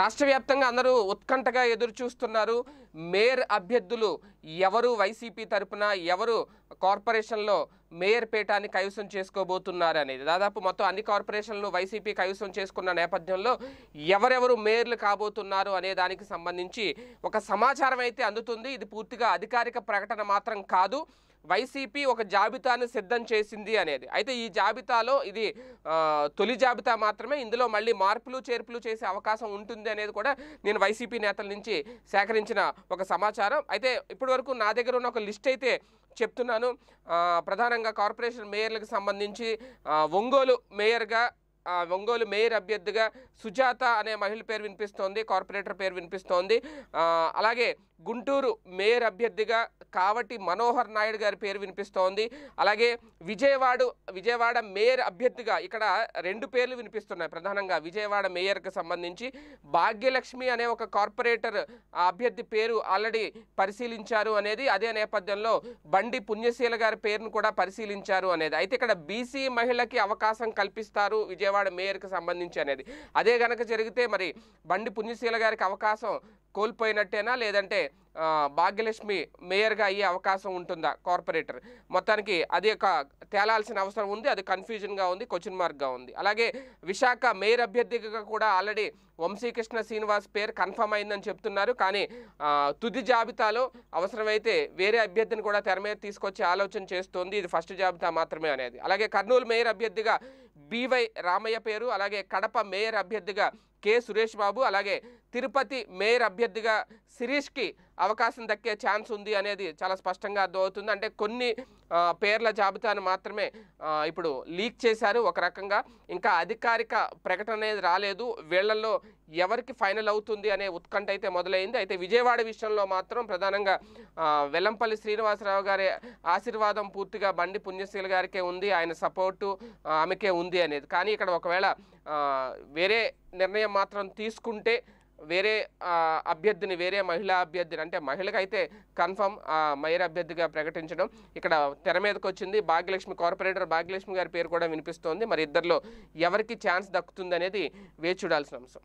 రాష్ట్ర వ్యాప్తంగా అందరూ ఉత్కంఠగా ఎదురు చూస్తున్నారు మేయర్ అభ్యర్థులు ఎవరు వైసీపీ తరపున ఎవరు కార్పొరేషన్లో మేయర్ పేటాన్ని కైవసం చేసుకోబోతున్నారు అనేది దాదాపు మొత్తం అన్ని కార్పొరేషన్లు వైసీపీ కైవసం చేసుకున్న నేపథ్యంలో ఎవరెవరు మేయర్లు కాబోతున్నారు అనే దానికి సంబంధించి ఒక సమాచారం అయితే అందుతుంది ఇది పూర్తిగా అధికారిక ప్రకటన మాత్రం కాదు వైసీపీ ఒక జాబితాను సిద్ధం చేసింది అనేది అయితే ఈ జాబితాలో ఇది తొలి జాబితా మాత్రమే ఇందులో మళ్ళీ మార్పులు చేర్పులు చేసే అవకాశం ఉంటుంది అనేది కూడా నేను వైసీపీ నేతల నుంచి సేకరించిన ఒక సమాచారం అయితే ఇప్పటి వరకు నా దగ్గర ఉన్న ఒక లిస్ట్ అయితే చెప్తున్నాను ప్రధానంగా కార్పొరేషన్ మేయర్లకు సంబంధించి ఒంగోలు మేయర్గా ఒంగోలు మేయర్ అభ్యర్థిగా సుజాత అనే మహిళ పేరు వినిపిస్తోంది కార్పొరేటర్ పేరు వినిపిస్తోంది అలాగే గుంటూరు మేయర్ అభ్యర్థిగా కావటి మనోహర్ నాయుడు గారి పేరు వినిపిస్తోంది అలాగే విజయవాడ విజయవాడ మేయర్ అభ్యర్థిగా ఇక్కడ రెండు పేర్లు వినిపిస్తున్నాయి ప్రధానంగా విజయవాడ మేయర్కి సంబంధించి భాగ్యలక్ష్మి అనే ఒక కార్పొరేటర్ అభ్యర్థి పేరు ఆల్రెడీ పరిశీలించారు అనేది అదే నేపథ్యంలో బండి పుణ్యశీల గారి పేరును కూడా పరిశీలించారు అనేది అయితే ఇక్కడ బీసీ మహిళకి అవకాశం కల్పిస్తారు విజయవాడ విజయవాడ మేయర్కి సంబంధించి అనేది అదే కనుక జరిగితే మరి బండి పుణ్యశీల గారికి అవకాశం కోల్పోయినట్టేనా లేదంటే భాగ్యలక్ష్మి మేయర్గా అయ్యే అవకాశం ఉంటుందా కార్పొరేటర్ మొత్తానికి అది ఒక తేలాల్సిన అవసరం ఉంది అది కన్ఫ్యూజన్గా ఉంది క్వశ్చన్ మార్క్గా ఉంది అలాగే విశాఖ మేయర్ అభ్యర్థిగా కూడా ఆల్రెడీ వంశీకృష్ణ శ్రీనివాస్ పేరు కన్ఫర్మ్ అయిందని చెప్తున్నారు కానీ తుది జాబితాలో అవసరమైతే వేరే అభ్యర్థిని కూడా తెర మీద తీసుకొచ్చే ఆలోచన చేస్తోంది ఇది ఫస్ట్ జాబితా మాత్రమే అనేది అలాగే కర్నూలు మేయర్ అభ్యర్థిగా బివై రామయ్య పేరు అలాగే కడప మేయర్ అభ్యర్థిగా కె సురేష్ బాబు అలాగే తిరుపతి మేయర్ అభ్యర్థిగా శిరీష్కి అవకాశం దక్కే ఛాన్స్ ఉంది అనేది చాలా స్పష్టంగా అర్థమవుతుంది అంటే కొన్ని పేర్ల జాబితాను మాత్రమే ఇప్పుడు లీక్ చేశారు ఒక రకంగా ఇంకా అధికారిక ప్రకటన అనేది రాలేదు వీళ్లలో ఎవరికి ఫైనల్ అవుతుంది అనే ఉత్కంఠ అయితే మొదలైంది అయితే విజయవాడ విషయంలో మాత్రం ప్రధానంగా వెల్లంపల్లి శ్రీనివాసరావు గారి ఆశీర్వాదం పూర్తిగా బండి పుణ్యశీల గారికే ఉంది ఆయన సపోర్టు ఆమెకే ఉంది అనేది కానీ ఇక్కడ ఒకవేళ వేరే నిర్ణయం మాత్రం తీసుకుంటే వేరే అభ్యర్థిని వేరే మహిళా అభ్యర్థిని అంటే అయితే కన్ఫర్మ్ మహిళ అభ్యర్థిగా ప్రకటించడం ఇక్కడ తెర మీదకి వచ్చింది భాగ్యలక్ష్మి కార్పొరేటర్ భాగ్యలక్ష్మి గారి పేరు కూడా వినిపిస్తోంది మరి ఇద్దరిలో ఎవరికి ఛాన్స్ దక్కుతుంది అనేది వేచి చూడాల్సిన అంశం